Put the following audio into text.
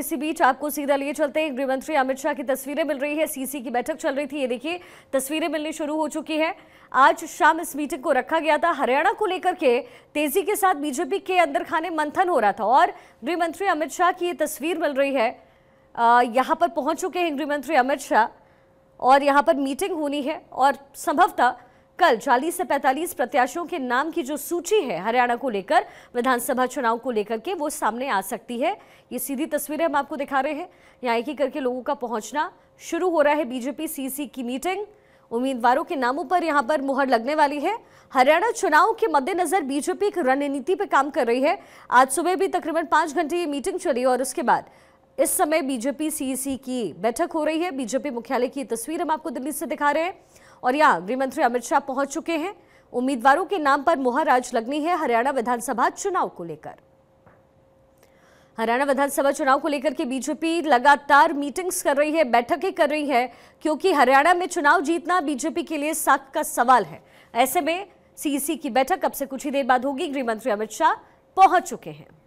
इसी बीच आपको सीधा लिए चलते हैं गृहमंत्री अमित शाह की तस्वीरें मिल रही है सीसी की बैठक चल रही थी ये देखिए तस्वीरें मिलनी शुरू हो चुकी है आज शाम इस मीटिंग को रखा गया था हरियाणा को लेकर के तेजी के साथ बीजेपी के अंदर खाने मंथन हो रहा था और गृहमंत्री अमित शाह की ये तस्वीर मिल रही है यहाँ पर पहुंच चुके हैं गृहमंत्री अमित शाह और यहाँ पर मीटिंग होनी है और संभवतः कल 40 से 45 प्रत्याशियों के नाम की जो सूची है हरियाणा को लेकर विधानसभा चुनाव को लेकर के वो सामने आ सकती है ये सीधी तस्वीरें हम आपको दिखा रहे हैं यहाँ एक ही करके लोगों का पहुंचना शुरू हो रहा है बीजेपी सीसी की मीटिंग उम्मीदवारों के नामों पर यहाँ पर मुहर लगने वाली है हरियाणा चुनाव के मद्देनजर बीजेपी एक रणनीति पर काम कर रही है आज सुबह भी तकरीबन पाँच घंटे ये मीटिंग चली और उसके बाद इस समय बीजेपी सीसी की बैठक हो रही है बीजेपी मुख्यालय की तस्वीर हम आपको दिल्ली से दिखा रहे हैं और यहाँ गृहमंत्री अमित शाह पहुंच चुके हैं उम्मीदवारों के नाम पर मुहर आज लगनी है हरियाणा विधानसभा चुनाव को लेकर हरियाणा विधानसभा चुनाव को लेकर के बीजेपी लगातार मीटिंग्स कर रही है बैठकें कर रही है क्योंकि हरियाणा में चुनाव जीतना बीजेपी के लिए साख का सवाल है ऐसे में सीईसी की बैठक अब से कुछ ही देर बाद होगी गृहमंत्री अमित शाह पहुंच चुके हैं